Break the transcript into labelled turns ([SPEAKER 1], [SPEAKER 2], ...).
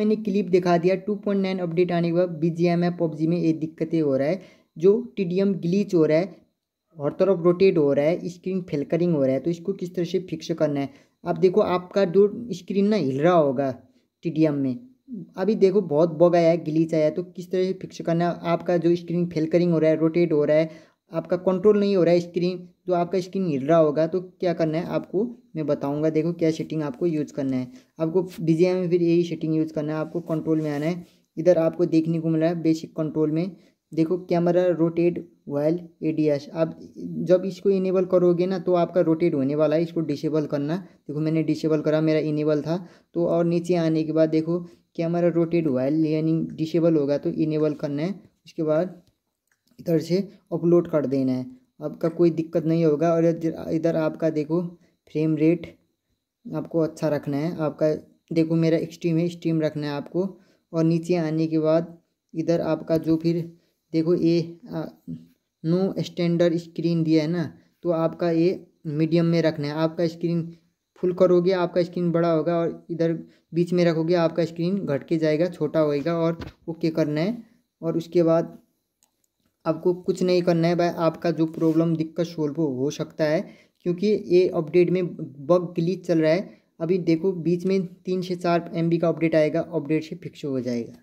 [SPEAKER 1] मैंने क्लिप दिखा दिया 2.9 अपडेट आने के बाद बी जी एम पबजी में ये दिक्कतें हो रहा है जो टी डी एम ग्लीच हो रहा है हर तरफ रोटेट हो रहा है स्क्रीन फेलकरिंग हो रहा है तो इसको किस तरह से फिक्स करना है आप देखो आपका जो स्क्रीन ना हिल रहा होगा टी डी एम में अभी देखो बहुत बग आया है ग्लीच आया है तो किस तरह से फिक्स करना है आपका जो स्क्रीन फेलकरिंग हो रहा है रोटेट हो रहा है आपका कंट्रोल नहीं हो रहा है स्क्रीन जो आपका स्क्रीन हिल रहा होगा तो क्या करना है आपको मैं बताऊंगा देखो क्या सेटिंग आपको यूज़ करना है आपको डी में फिर यही सेटिंग यूज़ करना है आपको कंट्रोल में आना है इधर आपको देखने को मिला है बेसिक कंट्रोल में देखो कैमरा रोटेट वाइल ए आप जब इसको इनेबल करोगे ना तो आपका रोटेट होने वाला है इसको डिसेबल करना देखो मैंने डिसेबल करा मेरा इनेबल था तो और नीचे आने के बाद देखो कैमरा रोटेट वायल यानी डिसेबल होगा तो इनेबल करना है उसके बाद इधर से अपलोड कर देना है आपका कोई दिक्कत नहीं होगा और इधर आपका देखो फ्रेम रेट आपको अच्छा रखना है आपका देखो मेरा स्ट्रीम है स्ट्रीम रखना है आपको और नीचे आने के बाद इधर आपका जो फिर देखो ये नो स्टैंडर्ड स्क्रीन दिया है ना तो आपका ये मीडियम में रखना है आपका स्क्रीन फुल करोगे आपका स्क्रीन बड़ा होगा और इधर बीच में रखोगे आपका स्क्रीन घट के जाएगा छोटा होएगा और ओके करना है और उसके बाद आपको कुछ नहीं करना है भाई आपका जो प्रॉब्लम दिक्कत सोल्व हो सकता है क्योंकि ये अपडेट में बग ग्लीच चल रहा है अभी देखो बीच में तीन से चार एम का अपडेट आएगा अपडेट से फिक्स हो जाएगा